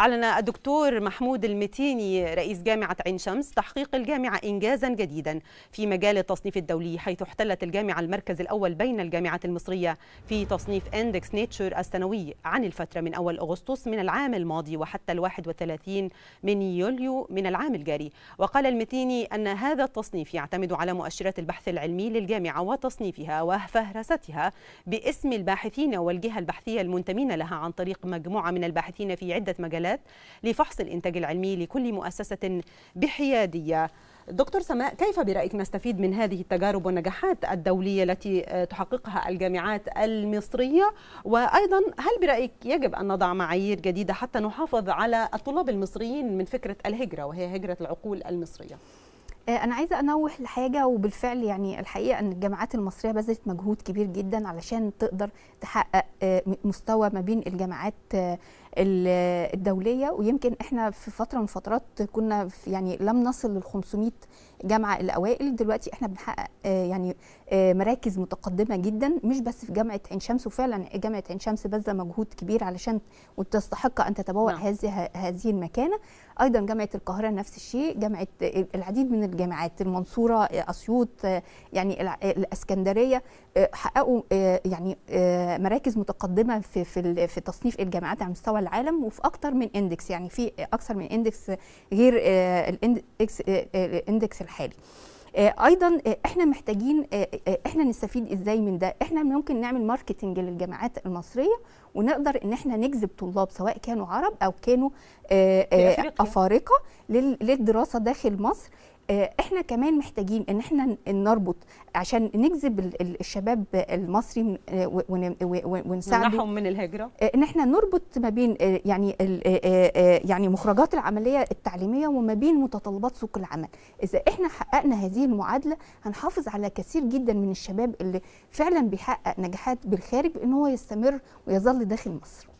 أعلن الدكتور محمود المتيني رئيس جامعة عين شمس تحقيق الجامعة إنجازا جديدا في مجال التصنيف الدولي حيث احتلت الجامعة المركز الأول بين الجامعات المصرية في تصنيف إندكس نيتشر السنوي عن الفترة من أول أغسطس من العام الماضي وحتى الواحد وثلاثين من يوليو من العام الجاري وقال المتيني أن هذا التصنيف يعتمد على مؤشرات البحث العلمي للجامعة وتصنيفها وفهرستها باسم الباحثين والجهة البحثية المنتمين لها عن طريق مجموعة من الباحثين في عدة مجالات المؤهلات لفحص الإنتاج العلمي لكل مؤسسة بحيادية دكتور سماء كيف برأيك نستفيد من هذه التجارب والنجاحات الدولية التي آه، تحققها الجامعات المصرية وأيضا هل برأيك يجب أن نضع معايير جديدة حتى نحافظ على الطلاب المصريين من فكرة الهجرة وهي هجرة العقول المصرية آه، أنا عايزة أنوه لحاجة وبالفعل يعني الحقيقة أن الجامعات المصرية بذلت مجهود كبير جدا علشان تقدر تحقق آه، مستوى ما بين الجامعات الدوليه ويمكن احنا في فتره من فترات كنا يعني لم نصل لل 500 جامعه الاوائل دلوقتي احنا بنحقق آه، يعني آه، مراكز متقدمه جدا مش بس في جامعه عين شمس وفعلا جامعه عين شمس بذل مجهود كبير علشان وتستحق ان تتبوأ نعم. هذه هذه المكانه ايضا جامعه القاهره نفس الشيء جامعه العديد من الجامعات المنصوره اسيوط آه، يعني الاسكندريه حققوا يعني مراكز متقدمه في في تصنيف الجامعات على مستوى العالم وفي اكتر من اندكس يعني في اكثر من اندكس غير آه، الاندكس الاندكس آه، آه، الحالي ايضا احنا محتاجين احنا نستفيد ازاي من ده احنا ممكن نعمل ماركتنج للجامعات المصريه ونقدر ان احنا نجذب طلاب سواء كانوا عرب او كانوا افارقه للدراسه داخل مصر آه، احنا كمان محتاجين ان احنا نربط عشان نجذب الشباب المصري آه، ونساعدهم من الهجره آه، ان احنا نربط ما بين يعني يعني مخرجات العمليه التعليميه وما بين متطلبات سوق العمل اذا احنا حققنا هذه المعادله هنحافظ على كثير جدا من الشباب اللي فعلا بيحقق نجاحات بالخارج ان هو يستمر ويظل داخل مصر